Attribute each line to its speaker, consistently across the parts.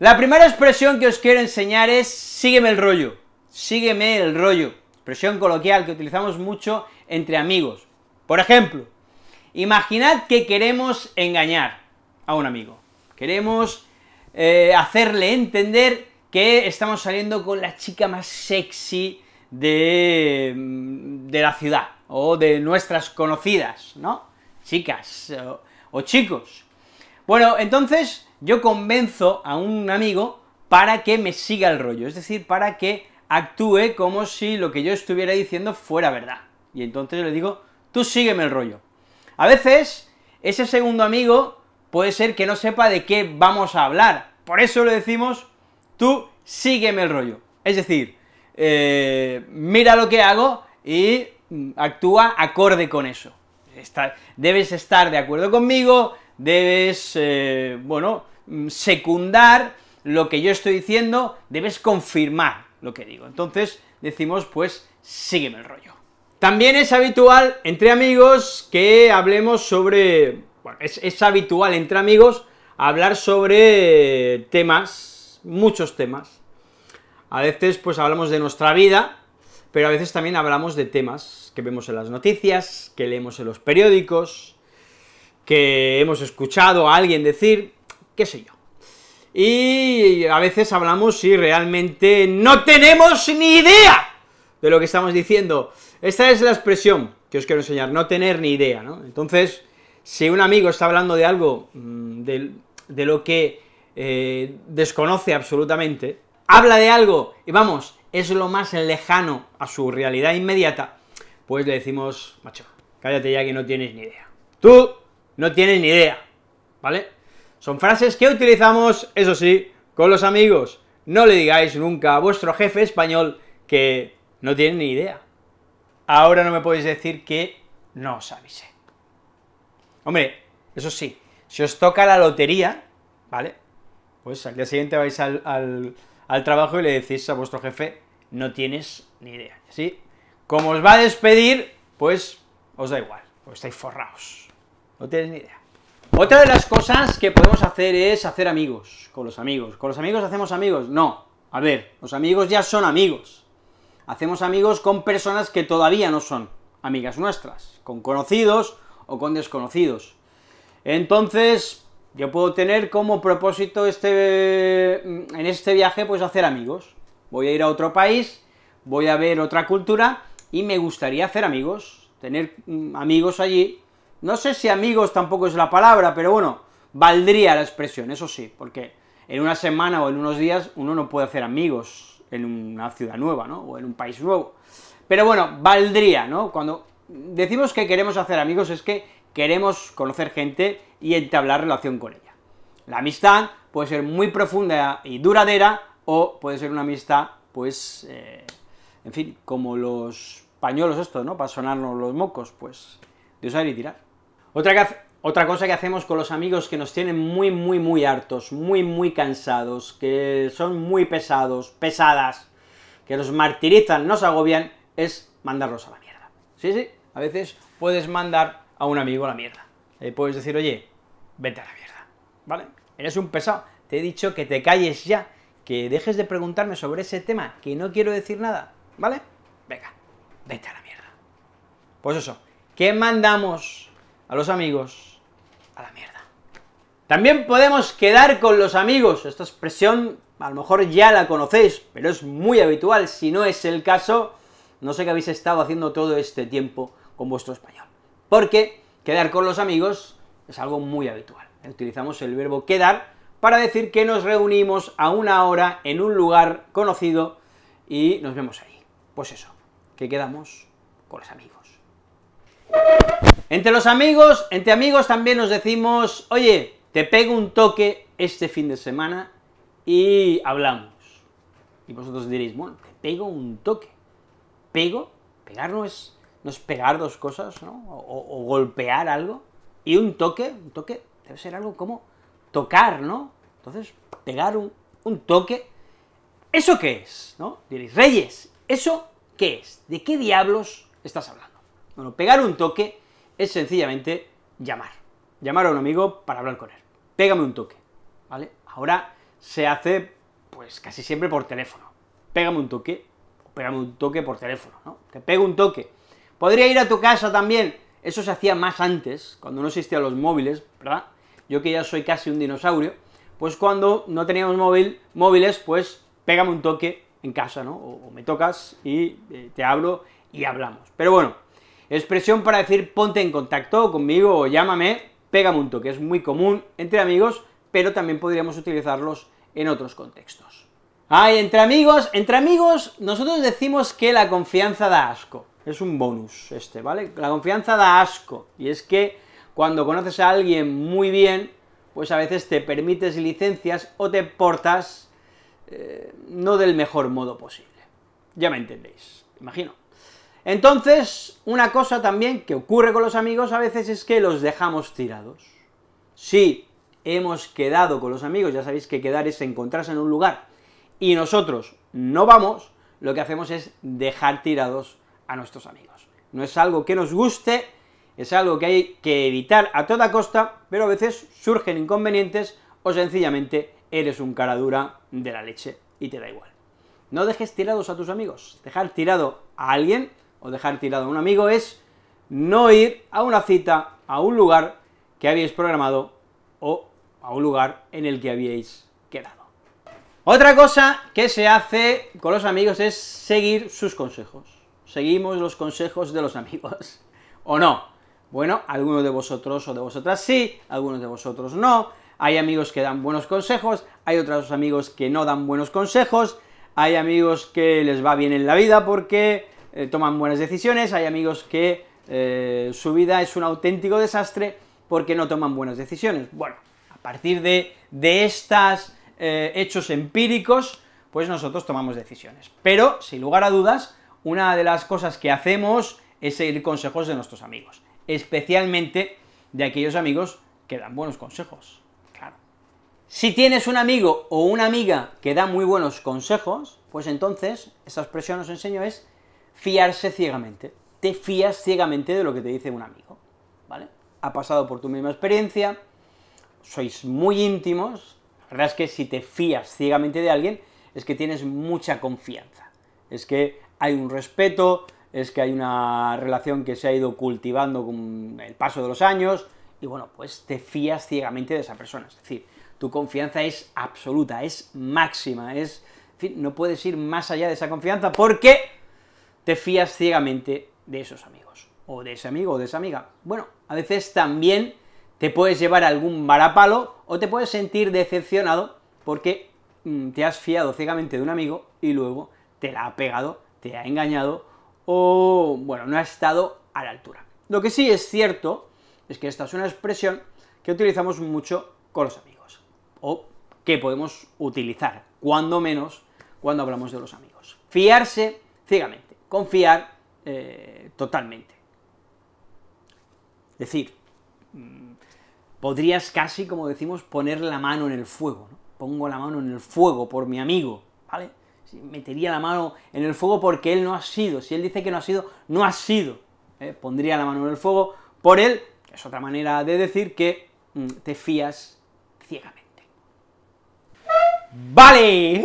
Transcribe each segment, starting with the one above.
Speaker 1: La primera expresión que os quiero enseñar es sígueme el rollo, sígueme el rollo, expresión coloquial que utilizamos mucho entre amigos. Por ejemplo, imaginad que queremos engañar a un amigo, queremos eh, hacerle entender que estamos saliendo con la chica más sexy de, mm, la ciudad, o de nuestras conocidas, ¿no? Chicas o chicos. Bueno, entonces yo convenzo a un amigo para que me siga el rollo, es decir, para que actúe como si lo que yo estuviera diciendo fuera verdad. Y entonces yo le digo, tú sígueme el rollo. A veces, ese segundo amigo puede ser que no sepa de qué vamos a hablar, por eso le decimos, tú sígueme el rollo. Es decir, eh, mira lo que hago y mm, actúa acorde con eso. debes estar de acuerdo conmigo, debes, eh, bueno, mm, secundar lo que yo estoy diciendo, debes confirmar lo que digo. Entonces decimos, pues, sígueme el rollo. También es habitual entre amigos que hablemos sobre, bueno, es habitual entre amigos hablar sobre temas, muchos temas. A veces pues hablamos de nuestra vida, pero a veces también hablamos de temas que vemos en las noticias, que leemos en los periódicos, que hemos escuchado a alguien decir, qué sé yo. Y a veces hablamos y realmente no tenemos ni idea de lo que estamos diciendo. Esta es la expresión que os quiero enseñar, no tener ni idea, ¿no? Entonces, si un amigo está hablando de algo, mm, de, lo que eh, desconoce absolutamente, habla de algo y vamos, es lo más lejano a su realidad inmediata, pues le decimos, macho, cállate ya que no tienes ni idea. Tú no tienen ni idea, ¿vale? Son frases que utilizamos, eso sí, con los amigos. No le digáis nunca a vuestro jefe español que no tiene ni idea. Ahora no me podéis decir que no os avise. Hombre, eso sí, si os toca la lotería, ¿vale? Pues al día siguiente vais al, trabajo y le decís a vuestro jefe, no tienes ni idea, ¿sí? Como os va a despedir, pues os da igual, pues estáis forrados. No tienes ni idea. Otra de las cosas que podemos hacer es hacer amigos con los amigos. ¿Con los amigos hacemos amigos? No. A ver, los amigos ya son amigos. Hacemos amigos con personas que todavía no son amigas nuestras, con conocidos o con desconocidos. Entonces, yo puedo tener como propósito este, mm, en este viaje, pues hacer amigos. Voy a ir a otro país, voy a ver otra cultura y me gustaría hacer amigos, tener mm, amigos allí no sé si amigos tampoco es la palabra, pero bueno, valdría la expresión, eso sí, porque en una semana o en unos días uno no puede hacer amigos en una ciudad nueva, ¿no? O en un país nuevo. Pero bueno, valdría, ¿no? Cuando decimos que queremos hacer amigos es que queremos conocer gente y entablar relación con ella. La amistad puede ser muy profunda y duradera o puede ser una amistad, pues, eh, en fin, como los pañuelos estos, ¿no? Para sonarnos los mocos, pues, de usar y tirar. Otra, otra cosa que hacemos con los amigos que nos tienen muy, muy, muy hartos, muy, muy cansados, que son muy pesados, pesadas, que nos martirizan, nos agobian, es mandarlos a la mierda. Sí, sí, a veces puedes mandar a un amigo a la mierda. y puedes decir, oye, vete a la mierda, ¿vale? Eres un pesado, te he dicho que te calles ya, que dejes de preguntarme sobre ese tema, que no quiero decir nada, ¿vale? Venga, vete a la mierda. Pues eso, ¿qué mandamos a los amigos a la mierda. También podemos quedar con los amigos. Esta expresión a lo mejor ya la conocéis, pero es muy habitual. Si no es el caso, no sé qué habéis estado haciendo todo este tiempo con vuestro español. Porque quedar con los amigos es algo muy habitual. Utilizamos el verbo quedar para decir que nos reunimos a una hora en un lugar conocido y nos vemos ahí. Pues eso, que quedamos con los amigos. Entre los amigos, entre amigos también nos decimos, oye, te pego un toque este fin de semana y hablamos. Y vosotros diréis, bueno, te pego un toque. ¿Pego? Pegar no es, no pegar dos cosas, ¿no? O, golpear algo. Y un toque, un toque debe ser algo como tocar, ¿no? Entonces, pegar un, un toque, ¿eso qué es? ¿No? Diréis, Reyes, ¿eso qué es? ¿De qué diablos estás hablando? Bueno, pegar un toque es sencillamente llamar. Llamar a un amigo para hablar con él. Pégame un toque, ¿vale? Ahora se hace, pues casi siempre por teléfono. Pégame un toque, o pégame un toque por teléfono, ¿no? Te pego un toque. Podría ir a tu casa también. Eso se hacía más antes, cuando no existían los móviles, ¿verdad? Yo que ya soy casi un dinosaurio, pues cuando no teníamos móvil, móviles, pues pégame un toque en casa, ¿no? O, me tocas y eh, te hablo y hablamos. Pero bueno, Expresión para decir ponte en contacto conmigo o llámame, pegamunto, que es muy común entre amigos, pero también podríamos utilizarlos en otros contextos. Ay, entre amigos, entre amigos nosotros decimos que la confianza da asco, es un bonus este, ¿vale? La confianza da asco, y es que cuando conoces a alguien muy bien, pues a veces te permites licencias o te portas eh, no del mejor modo posible. Ya me entendéis, imagino. Entonces, una cosa también que ocurre con los amigos a veces es que los dejamos tirados. Si hemos quedado con los amigos, ya sabéis que quedar es encontrarse en un lugar, y nosotros no vamos, lo que hacemos es dejar tirados a nuestros amigos. No es algo que nos guste, es algo que hay que evitar a toda costa, pero a veces surgen inconvenientes o sencillamente eres un cara dura de la leche y te da igual. No dejes tirados a tus amigos, dejar tirado a alguien o dejar tirado a un amigo es no ir a una cita, a un lugar que habéis programado o a un lugar en el que habíais quedado. Otra cosa que se hace con los amigos es seguir sus consejos. Seguimos los consejos de los amigos, ¿o no? Bueno, algunos de vosotros o de vosotras sí, algunos de vosotros no, hay amigos que dan buenos consejos, hay otros amigos que no dan buenos consejos, hay amigos que les va bien en la vida porque eh, toman buenas decisiones, hay amigos que eh, su vida es un auténtico desastre porque no toman buenas decisiones. Bueno, a partir de, estos eh, hechos empíricos, pues nosotros tomamos decisiones. Pero, sin lugar a dudas, una de las cosas que hacemos es seguir consejos de nuestros amigos, especialmente de aquellos amigos que dan buenos consejos, claro. Si tienes un amigo o una amiga que da muy buenos consejos, pues entonces, esa expresión os enseño es fiarse ciegamente. Te fías ciegamente de lo que te dice un amigo, ¿vale? Ha pasado por tu misma experiencia, sois muy íntimos, la verdad es que si te fías ciegamente de alguien, es que tienes mucha confianza, es que hay un respeto, es que hay una relación que se ha ido cultivando con el paso de los años, y bueno, pues te fías ciegamente de esa persona, es decir, tu confianza es absoluta, es máxima, es, en fin, no puedes ir más allá de esa confianza porque te fías ciegamente de esos amigos, o de ese amigo o de esa amiga. Bueno, a veces también te puedes llevar algún varapalo o te puedes sentir decepcionado porque mm, te has fiado ciegamente de un amigo y luego te la ha pegado, te ha engañado o, bueno, no ha estado a la altura. Lo que sí es cierto es que esta es una expresión que utilizamos mucho con los amigos, o que podemos utilizar, cuando menos, cuando hablamos de los amigos. Fiarse ciegamente confiar eh, totalmente. Es decir, mm, podrías casi, como decimos, poner la mano en el fuego. Pongo la mano en el fuego por mi amigo, ¿vale? Metería la mano en el fuego porque él no ha sido. Si él dice que no ha sido, no ha sido. ¿eh? Pondría la mano en el fuego por él. Es otra manera de decir que mm, te fías ciegamente. Vale,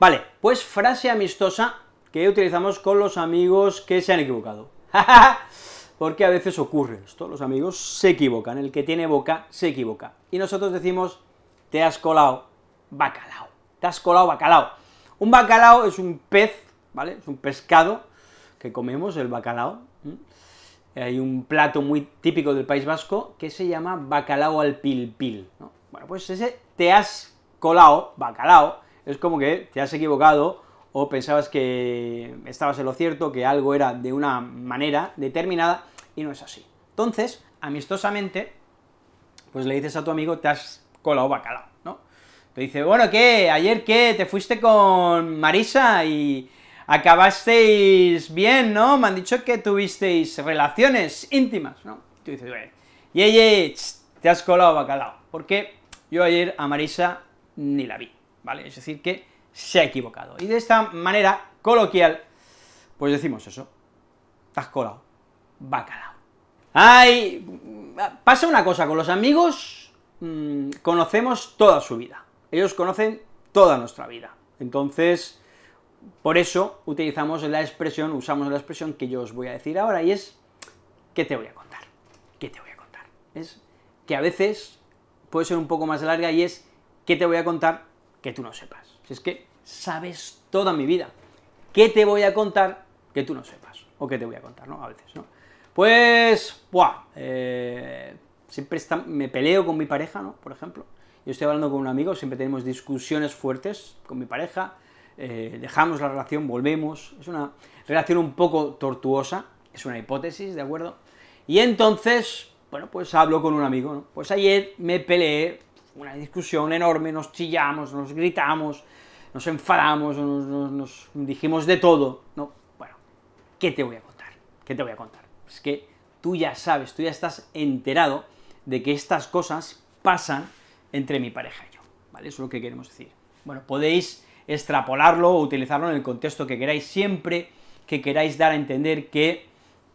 Speaker 1: vale, pues frase amistosa que utilizamos con los amigos que se han equivocado. Porque a veces ocurre esto, los amigos se equivocan, el que tiene boca se equivoca. Y nosotros decimos, te has colado bacalao, te has colado bacalao. Un bacalao es un pez, ¿vale? Es un pescado que comemos, el bacalao. Hay un plato muy típico del País Vasco que se llama bacalao al pil pil, Bueno, pues ese te has colado, bacalao, es como que te has equivocado o pensabas que estabas en lo cierto, que algo era de una manera determinada y no es así. Entonces, amistosamente, pues le dices a tu amigo, te has colado bacalao, ¿no? Te dice, bueno, ¿qué? ¿Ayer qué? ¿Te fuiste con Marisa y acabasteis bien, no? Me han dicho que tuvisteis relaciones íntimas, ¿no? tú dices, ye, te has colado bacalao, porque yo ayer a Marisa ni la vi, ¿vale? Es decir, que se ha equivocado. Y de esta manera coloquial, pues decimos eso, estás colado, bacalao. Ay, pasa una cosa, con los amigos mm, conocemos toda su vida, ellos conocen toda nuestra vida, entonces, por eso utilizamos la expresión, usamos la expresión que yo os voy a decir ahora, y es, ¿qué te voy a contar? ¿Qué te voy a contar? Es que a veces puede ser un poco más larga y es, ¿qué te voy a contar que tú no sepas? Si es que sabes toda mi vida. ¿Qué te voy a contar que tú no sepas? ¿O qué te voy a contar, no? A veces, ¿no? Pues, ¡buah! Eh, siempre me peleo con mi pareja, ¿no? Por ejemplo. Yo estoy hablando con un amigo, siempre tenemos discusiones fuertes con mi pareja, eh, dejamos la relación, volvemos. Es una relación un poco tortuosa, es una hipótesis, ¿de acuerdo? Y entonces, bueno, pues hablo con un amigo, ¿no? Pues ayer me peleé una discusión enorme, nos chillamos, nos gritamos, nos enfadamos, nos, dijimos de todo, ¿no? Bueno, ¿qué te voy a contar? ¿Qué te voy a contar? Es que tú ya sabes, tú ya estás enterado de que estas cosas pasan entre mi pareja y yo, ¿vale? Eso es lo que queremos decir. Bueno, podéis extrapolarlo o utilizarlo en el contexto que queráis siempre que queráis dar a entender que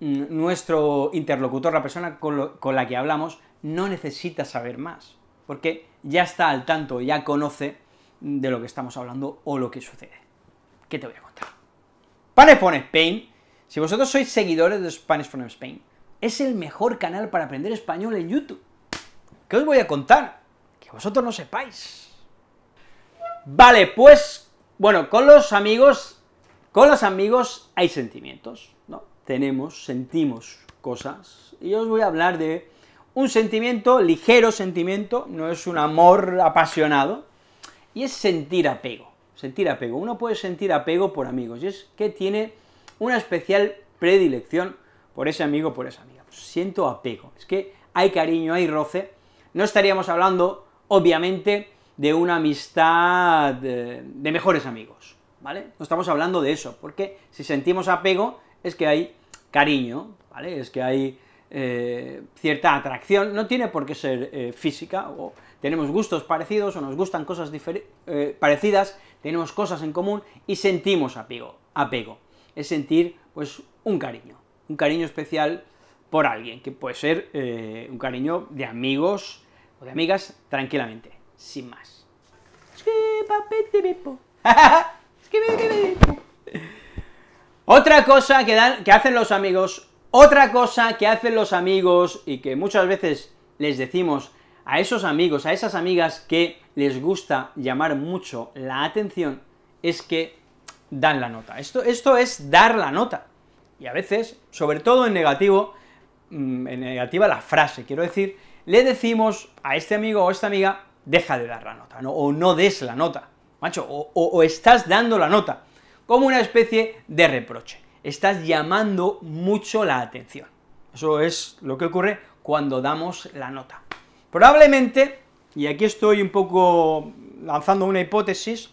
Speaker 1: mm, nuestro interlocutor, la persona con la que hablamos, no necesita saber más porque ya está al tanto, ya conoce de lo que estamos hablando o lo que sucede. ¿Qué te voy a contar? Spanish from Spain, si vosotros sois seguidores de Spanish from Spain, es el mejor canal para aprender español en YouTube. ¿Qué os voy a contar? Que vosotros no sepáis. Vale, pues, bueno, con los amigos, con los amigos hay sentimientos, ¿no? Tenemos, sentimos cosas, y yo os voy a hablar de un sentimiento, ligero sentimiento, no es un amor apasionado, y es sentir apego, sentir apego. Uno puede sentir apego por amigos, y es que tiene una especial predilección por ese amigo, por esa amiga. Pues siento apego, es que hay cariño, hay roce, no estaríamos hablando, obviamente, de una amistad de, eh, de mejores amigos, ¿vale? No estamos hablando de eso, porque si sentimos apego es que hay cariño, ¿vale? Es que hay eh, cierta atracción, no tiene por qué ser eh, física, o tenemos gustos parecidos o nos gustan cosas eh, parecidas, tenemos cosas en común y sentimos apego, apego. Es sentir, pues, un cariño, un cariño especial por alguien, que puede ser un cariño de amigos o de amigas tranquilamente, sin más. Otra cosa que, dan, que hacen los amigos otra cosa que hacen los amigos y que muchas veces les decimos a esos amigos, a esas amigas que les gusta llamar mucho la atención, es que dan la nota. Esto, esto es dar la nota. Y a veces, sobre todo en negativo, mm, en negativa la frase, quiero decir, le decimos a este amigo o a esta amiga, deja de dar la nota, o no des la nota, macho, o estás dando la nota, como una especie de reproche estás llamando mucho la atención. Eso es lo que ocurre cuando damos la nota. Probablemente, y aquí estoy un poco lanzando una hipótesis,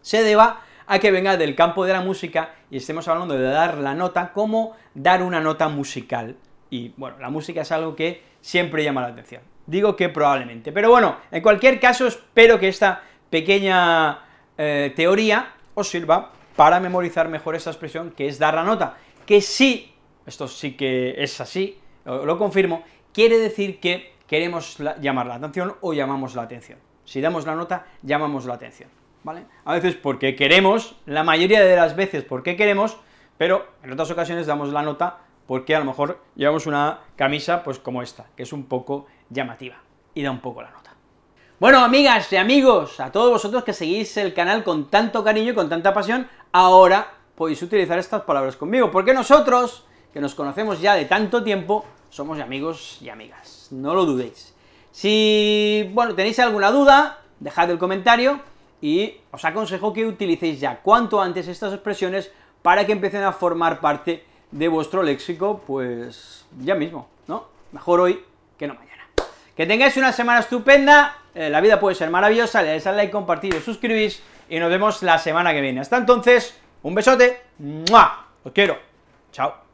Speaker 1: se deba a que venga del campo de la música y estemos hablando de dar la nota como dar una nota musical. Y bueno, la música es algo que siempre llama la atención. Digo que probablemente, pero bueno, en cualquier caso espero que esta pequeña eh, teoría os sirva para memorizar mejor esa expresión que es dar la nota, que sí, esto sí que es así, lo, confirmo, quiere decir que queremos llamar la atención o llamamos la atención. Si damos la nota, llamamos la atención, ¿vale? A veces porque queremos, la mayoría de las veces porque queremos, pero en otras ocasiones damos la nota porque a lo mejor llevamos una camisa pues como esta, que es un poco llamativa y da un poco la nota. Bueno, amigas y amigos, a todos vosotros que seguís el canal con tanto cariño y con tanta pasión, ahora podéis utilizar estas palabras conmigo, porque nosotros, que nos conocemos ya de tanto tiempo, somos amigos y amigas, no lo dudéis. Si, bueno, tenéis alguna duda, dejad el comentario y os aconsejo que utilicéis ya cuanto antes estas expresiones para que empiecen a formar parte de vuestro léxico, pues ya mismo, ¿no? Mejor hoy que no mañana. Que tengáis una semana estupenda, eh, la vida puede ser maravillosa, le des al like, compartir suscribís, y nos vemos la semana que viene. Hasta entonces, un besote, ¡mua! os quiero, chao.